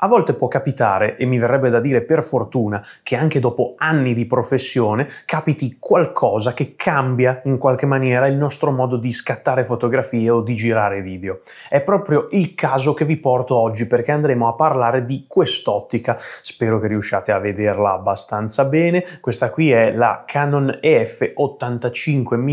A volte può capitare, e mi verrebbe da dire per fortuna, che anche dopo anni di professione capiti qualcosa che cambia in qualche maniera il nostro modo di scattare fotografie o di girare video. È proprio il caso che vi porto oggi perché andremo a parlare di quest'ottica. Spero che riusciate a vederla abbastanza bene. Questa qui è la Canon EF 85 mm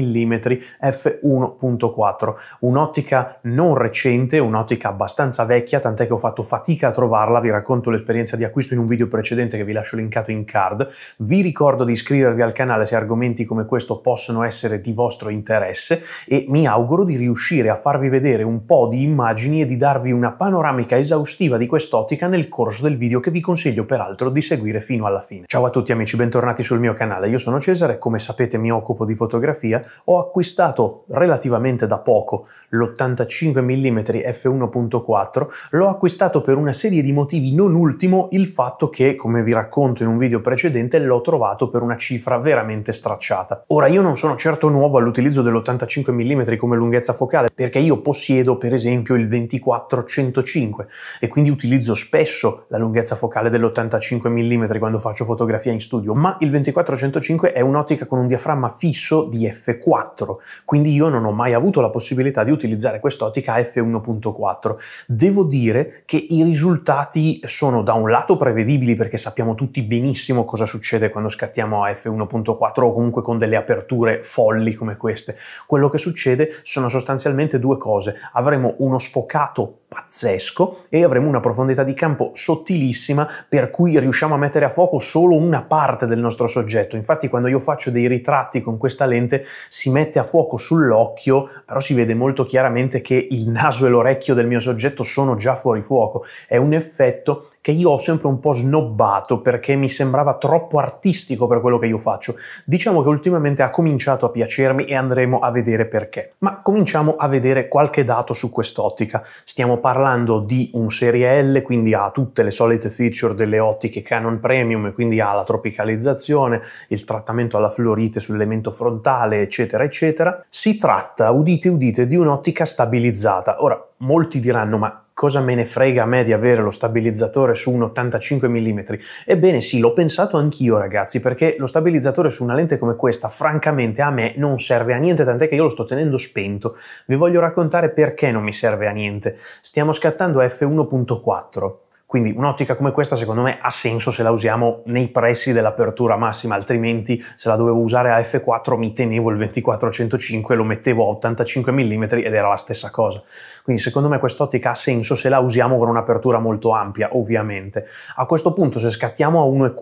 f1.4, un'ottica non recente, un'ottica abbastanza vecchia, tant'è che ho fatto fatica a trovarla parla vi racconto l'esperienza di acquisto in un video precedente che vi lascio linkato in card. Vi ricordo di iscrivervi al canale se argomenti come questo possono essere di vostro interesse e mi auguro di riuscire a farvi vedere un po' di immagini e di darvi una panoramica esaustiva di quest'ottica nel corso del video che vi consiglio peraltro di seguire fino alla fine. Ciao a tutti amici, bentornati sul mio canale. Io sono Cesare, come sapete mi occupo di fotografia. Ho acquistato relativamente da poco l'85 mm f1.4, l'ho acquistato per una serie di motivi motivi non ultimo il fatto che, come vi racconto in un video precedente, l'ho trovato per una cifra veramente stracciata. Ora io non sono certo nuovo all'utilizzo dell'85 mm come lunghezza focale perché io possiedo per esempio il 24-105 e quindi utilizzo spesso la lunghezza focale dell'85 mm quando faccio fotografia in studio, ma il 24-105 è un'ottica con un diaframma fisso di f4, quindi io non ho mai avuto la possibilità di utilizzare quest'ottica f1.4. Devo dire che i risultati dati sono da un lato prevedibili perché sappiamo tutti benissimo cosa succede quando scattiamo a f1.4 o comunque con delle aperture folli come queste. Quello che succede sono sostanzialmente due cose. Avremo uno sfocato pazzesco e avremo una profondità di campo sottilissima per cui riusciamo a mettere a fuoco solo una parte del nostro soggetto. Infatti quando io faccio dei ritratti con questa lente si mette a fuoco sull'occhio, però si vede molto chiaramente che il naso e l'orecchio del mio soggetto sono già fuori fuoco. È un effetto che io ho sempre un po' snobbato perché mi sembrava troppo artistico per quello che io faccio. Diciamo che ultimamente ha cominciato a piacermi e andremo a vedere perché. Ma cominciamo a vedere qualche dato su quest'ottica. Stiamo parlando di un serie L, quindi ha tutte le solite feature delle ottiche Canon Premium, quindi ha la tropicalizzazione, il trattamento alla fluorite sull'elemento frontale, eccetera, eccetera. Si tratta, udite udite, di un'ottica stabilizzata. Ora, molti diranno, ma cosa me ne frega a me di avere lo stabilizzatore su un 85 mm? Ebbene sì, l'ho pensato anch'io ragazzi, perché lo stabilizzatore su una lente come questa, francamente a me non serve a niente, tant'è che io lo sto tenendo spento. Vi voglio raccontare perché non mi serve a niente. Stiamo scattando f1.4 quindi un'ottica come questa secondo me ha senso se la usiamo nei pressi dell'apertura massima, altrimenti se la dovevo usare a f4 mi tenevo il 24-105, lo mettevo a 85 mm ed era la stessa cosa. Quindi secondo me quest'ottica ha senso se la usiamo con un'apertura molto ampia, ovviamente. A questo punto se scattiamo a 1,4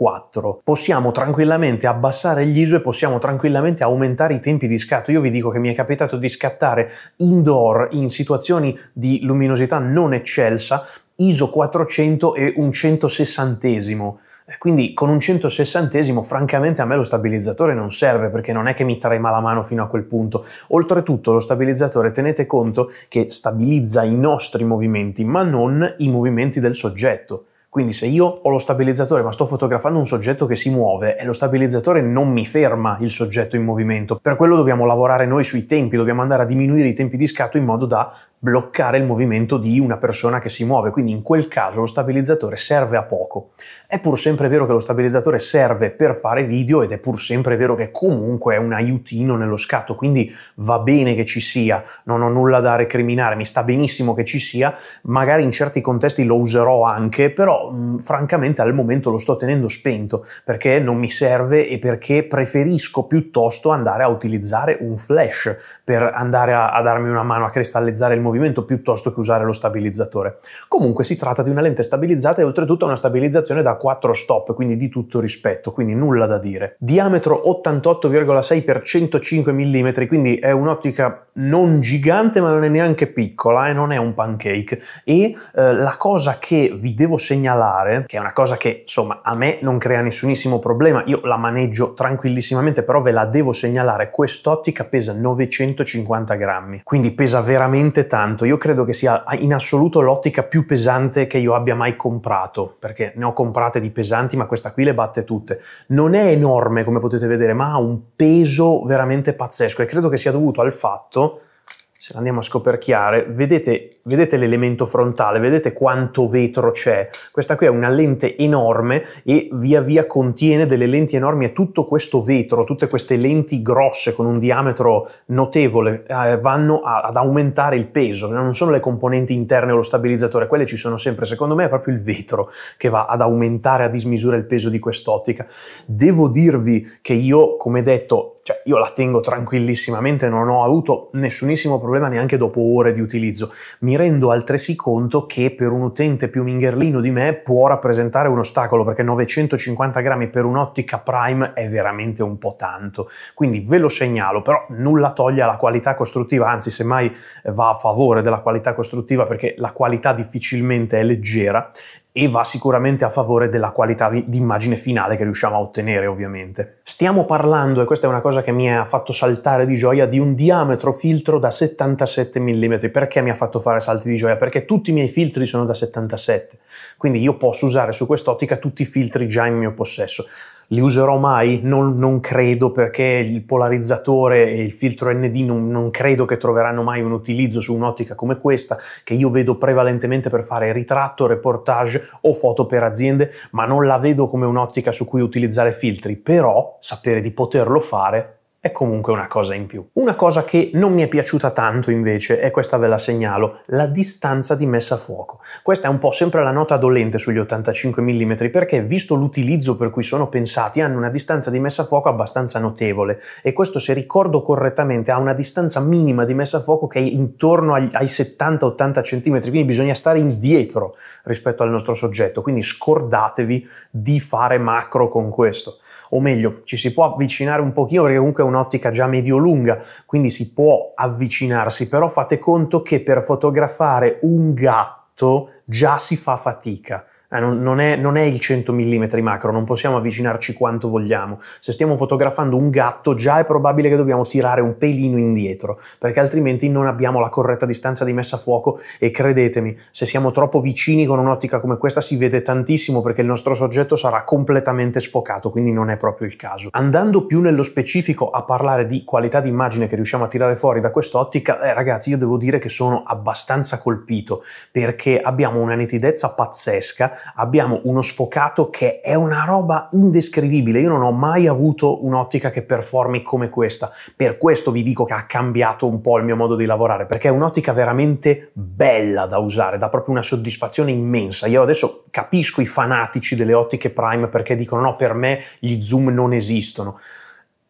possiamo tranquillamente abbassare gli ISO e possiamo tranquillamente aumentare i tempi di scatto. Io vi dico che mi è capitato di scattare indoor in situazioni di luminosità non eccelsa ISO 400 e un 160. esimo eh, Quindi con un 160 esimo francamente a me lo stabilizzatore non serve perché non è che mi trema la mano fino a quel punto. Oltretutto lo stabilizzatore tenete conto che stabilizza i nostri movimenti ma non i movimenti del soggetto. Quindi se io ho lo stabilizzatore ma sto fotografando un soggetto che si muove e lo stabilizzatore non mi ferma il soggetto in movimento, per quello dobbiamo lavorare noi sui tempi, dobbiamo andare a diminuire i tempi di scatto in modo da bloccare il movimento di una persona che si muove, quindi in quel caso lo stabilizzatore serve a poco. È pur sempre vero che lo stabilizzatore serve per fare video ed è pur sempre vero che comunque è un aiutino nello scatto, quindi va bene che ci sia, non ho nulla da recriminare, mi sta benissimo che ci sia, magari in certi contesti lo userò anche, però mh, mm, francamente al momento lo sto tenendo spento perché non mi serve e perché preferisco piuttosto andare a utilizzare un flash per andare a, a darmi una mano a cristallizzare il movimento piuttosto che usare lo stabilizzatore. Comunque si tratta di una lente stabilizzata e oltretutto una stabilizzazione da 4 stop, quindi di tutto rispetto, quindi nulla da dire. Diametro 88,6 x 105 mm, quindi è un'ottica non gigante ma non è neanche piccola e eh, non è un pancake. E eh, la cosa che vi devo segnalare segnalare, che è una cosa che insomma a me non crea nessunissimo problema, io la maneggio tranquillissimamente, però ve la devo segnalare, quest'ottica pesa 950 grammi, quindi pesa veramente tanto, io credo che sia in assoluto l'ottica più pesante che io abbia mai comprato, perché ne ho comprate di pesanti, ma questa qui le batte tutte. Non è enorme come potete vedere, ma ha un peso veramente pazzesco e credo che sia dovuto al fatto se andiamo a scoperchiare, vedete, vedete l'elemento frontale, vedete quanto vetro c'è. Questa qui è una lente enorme e via via contiene delle lenti enormi e tutto questo vetro, tutte queste lenti grosse con un diametro notevole eh, vanno a, ad aumentare il peso. Non sono le componenti interne o lo stabilizzatore, quelle ci sono sempre. Secondo me è proprio il vetro che va ad aumentare a dismisura il peso di quest'ottica. Devo dirvi che io, come detto, cioè io la tengo tranquillissimamente, non ho avuto nessunissimo problema neanche dopo ore di utilizzo. Mi rendo altresì conto che per un utente più mingherlino di me può rappresentare un ostacolo, perché 950 grammi per un'ottica prime è veramente un po' tanto. Quindi ve lo segnalo, però nulla toglie alla qualità costruttiva, anzi semmai va a favore della qualità costruttiva perché la qualità difficilmente è leggera e va sicuramente a favore della qualità di immagine finale che riusciamo a ottenere ovviamente. Stiamo parlando, e questa è una cosa che mi ha fatto saltare di gioia, di un diametro filtro da 77 mm. Perché mi ha fatto fare salti di gioia? Perché tutti i miei filtri sono da 77, quindi io posso usare su quest'ottica tutti i filtri già in mio possesso li userò mai? Non, non, credo perché il polarizzatore e il filtro ND non, non credo che troveranno mai un utilizzo su un'ottica come questa, che io vedo prevalentemente per fare ritratto, reportage o foto per aziende, ma non la vedo come un'ottica su cui utilizzare filtri, però sapere di poterlo fare è comunque una cosa in più. Una cosa che non mi è piaciuta tanto invece, e questa ve la segnalo, la distanza di messa a fuoco. Questa è un po' sempre la nota dolente sugli 85 mm perché, visto l'utilizzo per cui sono pensati, hanno una distanza di messa a fuoco abbastanza notevole e questo, se ricordo correttamente, ha una distanza minima di messa a fuoco che è intorno ai, ai 70-80 cm, quindi bisogna stare indietro rispetto al nostro soggetto, quindi scordatevi di fare macro con questo o meglio, ci si può avvicinare un pochino perché comunque è un'ottica già medio-lunga, quindi si può avvicinarsi, però fate conto che per fotografare un gatto già si fa fatica eh, non è, non è il 100 mm macro, non possiamo avvicinarci quanto vogliamo. Se stiamo fotografando un gatto già è probabile che dobbiamo tirare un pelino indietro, perché altrimenti non abbiamo la corretta distanza di messa a fuoco e credetemi, se siamo troppo vicini con un'ottica come questa si vede tantissimo perché il nostro soggetto sarà completamente sfocato, quindi non è proprio il caso. Andando più nello specifico a parlare di qualità di immagine che riusciamo a tirare fuori da quest'ottica, eh, ragazzi io devo dire che sono abbastanza colpito perché abbiamo una nitidezza pazzesca, abbiamo uno sfocato che è una roba indescrivibile. Io non ho mai avuto un'ottica che performi come questa. Per questo vi dico che ha cambiato un po' il mio modo di lavorare, perché è un'ottica veramente bella da usare, dà proprio una soddisfazione immensa. Io adesso capisco i fanatici delle ottiche prime perché dicono no, per me gli zoom non esistono.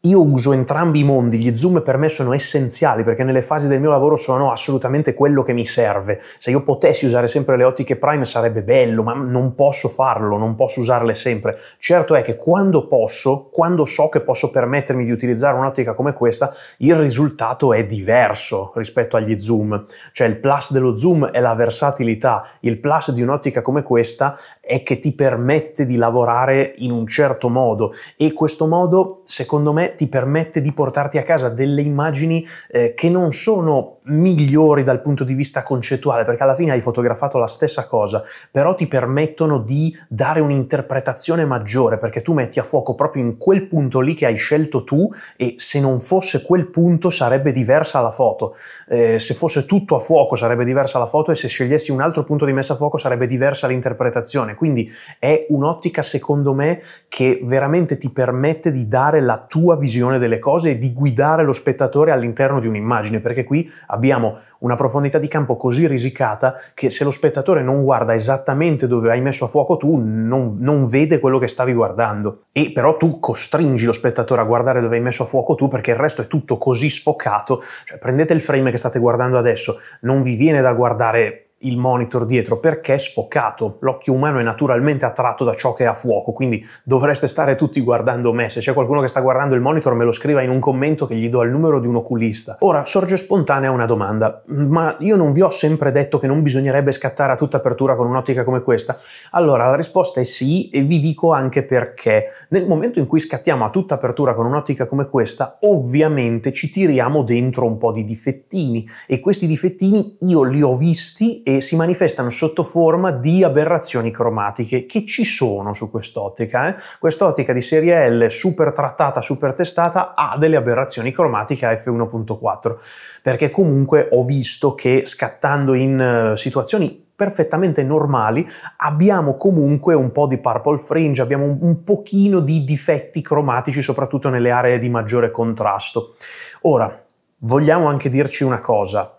Io uso entrambi i mondi, gli zoom per me sono essenziali perché nelle fasi del mio lavoro sono assolutamente quello che mi serve. Se io potessi usare sempre le ottiche prime sarebbe bello, ma non posso farlo, non posso usarle sempre. Certo è che quando posso, quando so che posso permettermi di utilizzare un'ottica come questa, il risultato è diverso rispetto agli zoom. Cioè il plus dello zoom è la versatilità, il plus di un'ottica come questa è che ti permette di lavorare in un certo modo e questo modo, secondo me, ti permette di portarti a casa delle immagini eh, che non sono migliori dal punto di vista concettuale, perché alla fine hai fotografato la stessa cosa, però ti permettono di dare un'interpretazione maggiore, perché tu metti a fuoco proprio in quel punto lì che hai scelto tu e se non fosse quel punto sarebbe diversa la foto. Eh, se fosse tutto a fuoco sarebbe diversa la foto e se scegliessi un altro punto di messa a fuoco sarebbe diversa l'interpretazione. Quindi è un'ottica, secondo me, che veramente ti permette di dare la tua visione delle cose e di guidare lo spettatore all'interno di un'immagine, perché qui abbiamo una profondità di campo così risicata che se lo spettatore non guarda esattamente dove hai messo a fuoco tu, non, non vede quello che stavi guardando. E però tu costringi lo spettatore a guardare dove hai messo a fuoco tu perché il resto è tutto così sfocato. Cioè prendete il frame che state guardando adesso, non vi viene da guardare il monitor dietro perché è sfocato. L'occhio umano è naturalmente attratto da ciò che è a fuoco, quindi dovreste stare tutti guardando me. Se c'è qualcuno che sta guardando il monitor me lo scriva in un commento che gli do il numero di un oculista. Ora sorge spontanea una domanda, ma io non vi ho sempre detto che non bisognerebbe scattare a tutta apertura con un'ottica come questa? Allora la risposta è sì e vi dico anche perché. Nel momento in cui scattiamo a tutta apertura con un'ottica come questa, ovviamente ci tiriamo dentro un po' di difettini e questi difettini io li ho visti e eh, si manifestano sotto forma di aberrazioni cromatiche che ci sono su quest'ottica. Eh? Quest'ottica di serie L super trattata, super testata ha delle aberrazioni cromatiche a f1.4 perché comunque ho visto che scattando in eh, situazioni perfettamente normali, abbiamo comunque un po' di purple fringe, abbiamo un, un pochino di difetti cromatici, soprattutto nelle aree di maggiore contrasto. Ora, vogliamo anche dirci una cosa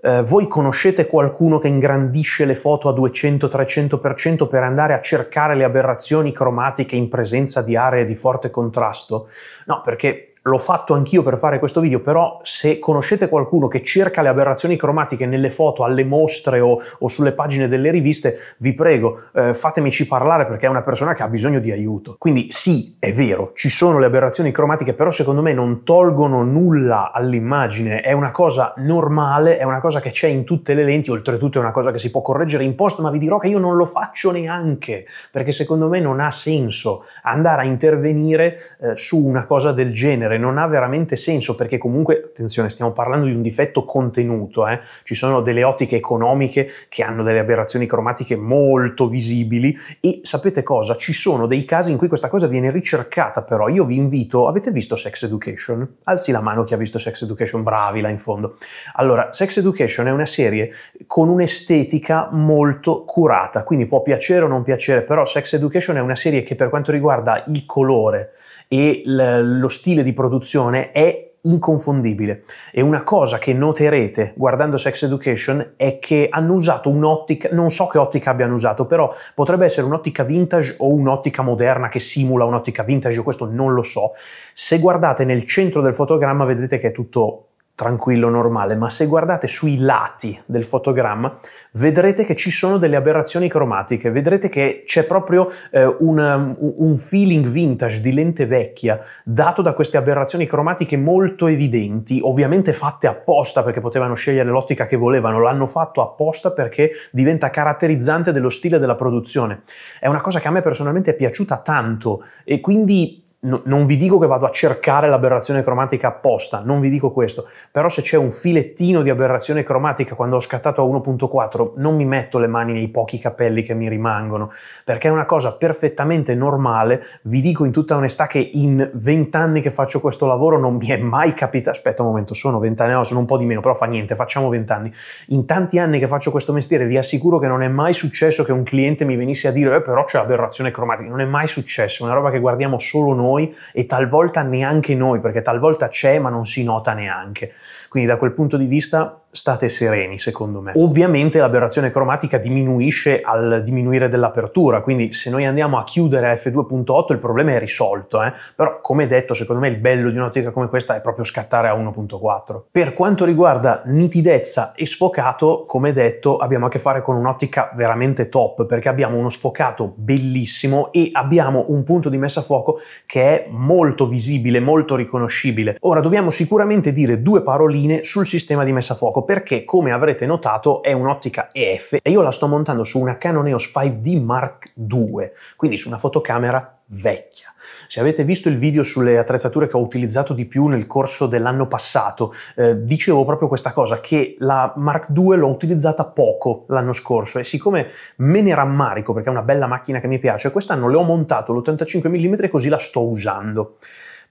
eh, voi conoscete qualcuno che ingrandisce le foto a 200-300% per andare a cercare le aberrazioni cromatiche in presenza di aree di forte contrasto? No, perché l'ho fatto anch'io per fare questo video, però se conoscete qualcuno che cerca le aberrazioni cromatiche nelle foto, alle mostre o, o sulle pagine delle riviste, vi prego, eh, fatemici parlare perché è una persona che ha bisogno di aiuto. Quindi sì, è vero, ci sono le aberrazioni cromatiche, però secondo me non tolgono nulla all'immagine, è una cosa normale, è una cosa che c'è in tutte le lenti, oltretutto è una cosa che si può correggere in post, ma vi dirò che io non lo faccio neanche, perché secondo me non ha senso andare a intervenire eh, su una cosa del genere e non ha veramente senso perché comunque, attenzione, stiamo parlando di un difetto contenuto, eh? ci sono delle ottiche economiche che hanno delle aberrazioni cromatiche molto visibili e sapete cosa? Ci sono dei casi in cui questa cosa viene ricercata però, io vi invito, avete visto Sex Education? Alzi la mano chi ha visto Sex Education, bravi là in fondo. Allora, Sex Education è una serie con un'estetica molto curata, quindi può piacere o non piacere, però Sex Education è una serie che per quanto riguarda il colore e lo stile di produzione è inconfondibile e una cosa che noterete guardando Sex Education è che hanno usato un'ottica, non so che ottica abbiano usato, però potrebbe essere un'ottica vintage o un'ottica moderna che simula un'ottica vintage, io questo non lo so. Se guardate nel centro del fotogramma vedrete che è tutto tranquillo, normale, ma se guardate sui lati del fotogramma vedrete che ci sono delle aberrazioni cromatiche, vedrete che c'è proprio eh, un, um, un, feeling vintage di lente vecchia dato da queste aberrazioni cromatiche molto evidenti, ovviamente fatte apposta perché potevano scegliere l'ottica che volevano, l'hanno fatto apposta perché diventa caratterizzante dello stile della produzione. È una cosa che a me personalmente è piaciuta tanto e quindi no, non vi dico che vado a cercare l'aberrazione cromatica apposta, non vi dico questo, però se c'è un filettino di aberrazione cromatica quando ho scattato a 1.4 non mi metto le mani nei pochi capelli che mi rimangono, perché è una cosa perfettamente normale, vi dico in tutta onestà che in 20 anni che faccio questo lavoro non mi è mai capitato, aspetta un momento, sono 20 anni, no, sono un po' di meno, però fa niente, facciamo 20 anni, in tanti anni che faccio questo mestiere vi assicuro che non è mai successo che un cliente mi venisse a dire eh, però c'è aberrazione cromatica, non è mai successo, è una roba che guardiamo solo noi, noi e talvolta neanche noi, perché talvolta c'è ma non si nota neanche. Quindi da quel punto di vista state sereni secondo me. Ovviamente l'aberrazione cromatica diminuisce al diminuire dell'apertura, quindi se noi andiamo a chiudere a f2.8 il problema è risolto, eh? però come detto secondo me il bello di un'ottica come questa è proprio scattare a 1.4. Per quanto riguarda nitidezza e sfocato, come detto abbiamo a che fare con un'ottica veramente top perché abbiamo uno sfocato bellissimo e abbiamo un punto di messa a fuoco che è molto visibile, molto riconoscibile. Ora dobbiamo sicuramente dire due paroline sul sistema di messa a fuoco fuoco perché, come avrete notato, è un'ottica EF e io la sto montando su una Canon EOS 5D Mark II, quindi su una fotocamera vecchia. Se avete visto il video sulle attrezzature che ho utilizzato di più nel corso dell'anno passato, eh, dicevo proprio questa cosa, che la Mark II l'ho utilizzata poco l'anno scorso e siccome me ne rammarico perché è una bella macchina che mi piace, quest'anno le ho montato l'85 mm e così la sto usando.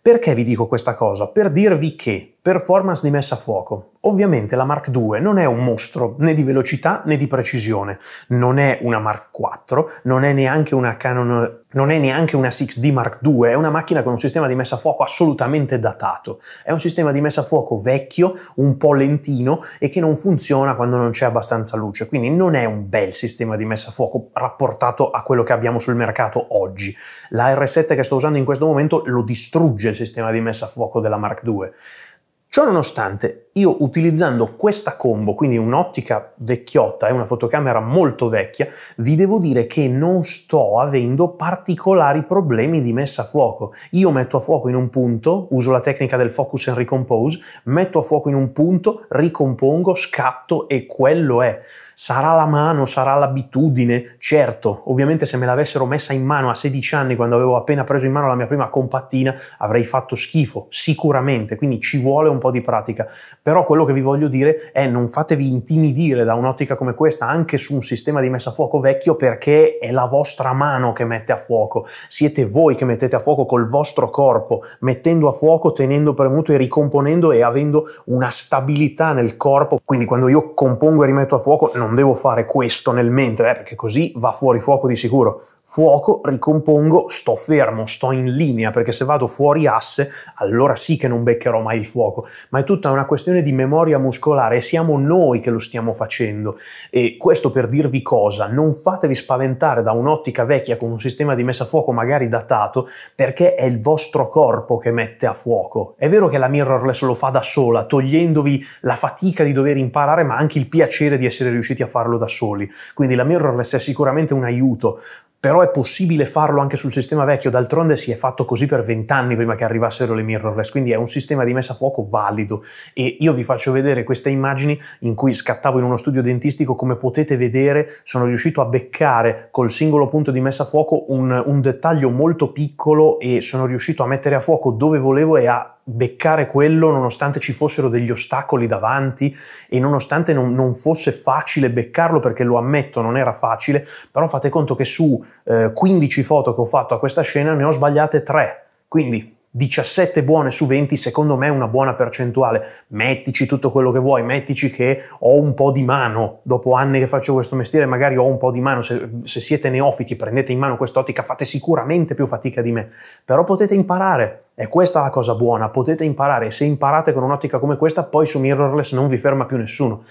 Perché vi dico questa cosa? Per dirvi che performance di messa a fuoco. Ovviamente la Mark II non è un mostro né di velocità né di precisione, non è una Mark IV, non è neanche una Canon non è neanche una 6D Mark II, è una macchina con un sistema di messa a fuoco assolutamente datato. È un sistema di messa a fuoco vecchio, un po' lentino e che non funziona quando non c'è abbastanza luce, quindi non è un bel sistema di messa a fuoco rapportato a quello che abbiamo sul mercato oggi. La R7 che sto usando in questo momento lo distrugge il sistema di messa a fuoco della Mark II. Ciononostante, io utilizzando questa combo, quindi un'ottica vecchiotta e una fotocamera molto vecchia, vi devo dire che non sto avendo particolari problemi di messa a fuoco. Io metto a fuoco in un punto, uso la tecnica del focus and recompose, metto a fuoco in un punto, ricompongo, scatto e quello è. Sarà la mano, sarà l'abitudine, certo, ovviamente se me l'avessero messa in mano a 16 anni quando avevo appena preso in mano la mia prima compattina avrei fatto schifo, sicuramente, quindi ci vuole un po' di pratica però quello che vi voglio dire è non fatevi intimidire da un'ottica come questa, anche su un sistema di messa a fuoco vecchio, perché è la vostra mano che mette a fuoco. Siete voi che mettete a fuoco col vostro corpo, mettendo a fuoco, tenendo premuto e ricomponendo e avendo una stabilità nel corpo. Quindi quando io compongo e rimetto a fuoco non devo fare questo nel mentre, eh, perché così va fuori fuoco di sicuro fuoco, ricompongo, sto fermo, sto in linea, perché se vado fuori asse, allora sì che non beccherò mai il fuoco, ma è tutta una questione di memoria muscolare e siamo noi che lo stiamo facendo. E questo per dirvi cosa, non fatevi spaventare da un'ottica vecchia con un sistema di messa a fuoco magari datato, perché è il vostro corpo che mette a fuoco. È vero che la mirrorless lo fa da sola, togliendovi la fatica di dover imparare, ma anche il piacere di essere riusciti a farlo da soli. Quindi la mirrorless è sicuramente un aiuto, però è possibile farlo anche sul sistema vecchio, d'altronde si è fatto così per vent'anni prima che arrivassero le mirrorless, quindi è un sistema di messa a fuoco valido e io vi faccio vedere queste immagini in cui scattavo in uno studio dentistico, come potete vedere sono riuscito a beccare col singolo punto di messa a fuoco un, un dettaglio molto piccolo e sono riuscito a mettere a fuoco dove volevo e a beccare quello nonostante ci fossero degli ostacoli davanti e nonostante non, non, fosse facile beccarlo perché lo ammetto non era facile, però fate conto che su eh, 15 foto che ho fatto a questa scena ne ho sbagliate 3, quindi 17 buone su 20 secondo me è una buona percentuale. Mettici tutto quello che vuoi, mettici che ho un po' di mano, dopo anni che faccio questo mestiere magari ho un po' di mano, se, se siete neofiti prendete in mano quest'ottica fate sicuramente più fatica di me, però potete imparare, è questa la cosa buona, potete imparare e se imparate con un'ottica come questa poi su mirrorless non vi ferma più nessuno.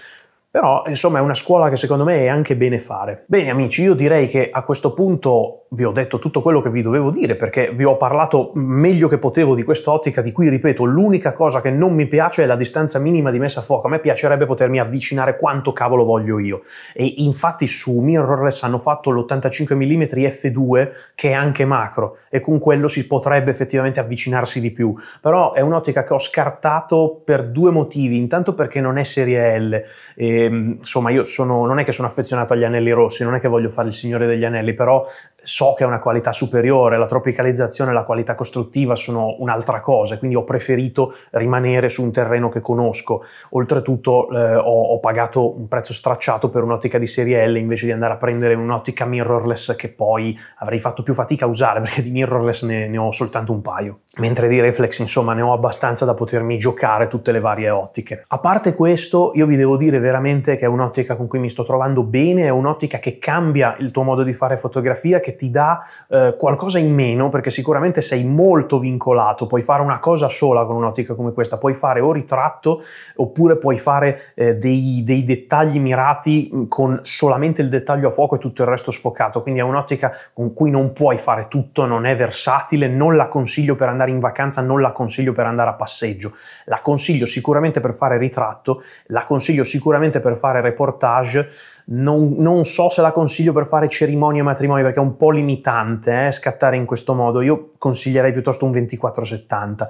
Però, insomma, è una scuola che secondo me è anche bene fare. Bene, amici, io direi che a questo punto vi ho detto tutto quello che vi dovevo dire, perché vi ho parlato meglio che potevo di quest'ottica, di cui, ripeto, l'unica cosa che non mi piace è la distanza minima di messa a fuoco. A me piacerebbe potermi avvicinare quanto cavolo voglio io. E infatti su mirrorless hanno fatto l'85 mm f2, che è anche macro, e con quello si potrebbe effettivamente avvicinarsi di più. Però è un'ottica che ho scartato per due motivi. Intanto perché non è serie L. E Ehm, insomma, io sono, non è che sono affezionato agli anelli rossi, non è che voglio fare il Signore degli Anelli, però so che è una qualità superiore, la tropicalizzazione e la qualità costruttiva sono un'altra cosa, quindi ho preferito rimanere su un terreno che conosco. Oltretutto eh, ho, ho, pagato un prezzo stracciato per un'ottica di serie L invece di andare a prendere un'ottica mirrorless che poi avrei fatto più fatica a usare perché di mirrorless ne, ne ho soltanto un paio. Mentre di reflex insomma ne ho abbastanza da potermi giocare tutte le varie ottiche. A parte questo io vi devo dire veramente che è un'ottica con cui mi sto trovando bene, è un'ottica che cambia il tuo modo di fare fotografia, che ti dà eh, qualcosa in meno perché sicuramente sei molto vincolato, puoi fare una cosa sola con un'ottica come questa, puoi fare o ritratto oppure puoi fare eh, dei, dei, dettagli mirati mm, con solamente il dettaglio a fuoco e tutto il resto sfocato, quindi è un'ottica con cui non puoi fare tutto, non è versatile, non la consiglio per andare in vacanza, non la consiglio per andare a passeggio, la consiglio sicuramente per fare ritratto, la consiglio sicuramente per fare reportage, non, non so se la consiglio per fare cerimonie e matrimoni perché è un po' po' limitante eh, scattare in questo modo, io consiglierei piuttosto un 2470,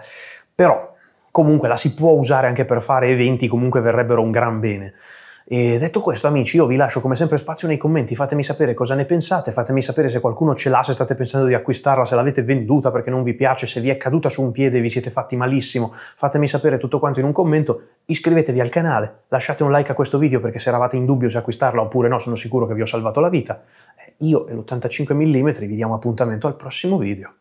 però comunque la si può usare anche per fare eventi, comunque verrebbero un gran bene. E detto questo, amici, io vi lascio come sempre spazio nei commenti, fatemi sapere cosa ne pensate, fatemi sapere se qualcuno ce l'ha, se state pensando di acquistarla, se l'avete venduta perché non vi piace, se vi è caduta su un piede e vi siete fatti malissimo, fatemi sapere tutto quanto in un commento, iscrivetevi al canale, lasciate un like a questo video perché se eravate in dubbio se acquistarla oppure no, sono sicuro che vi ho salvato la vita. Eh, io e l'85 mm vi diamo appuntamento al prossimo video.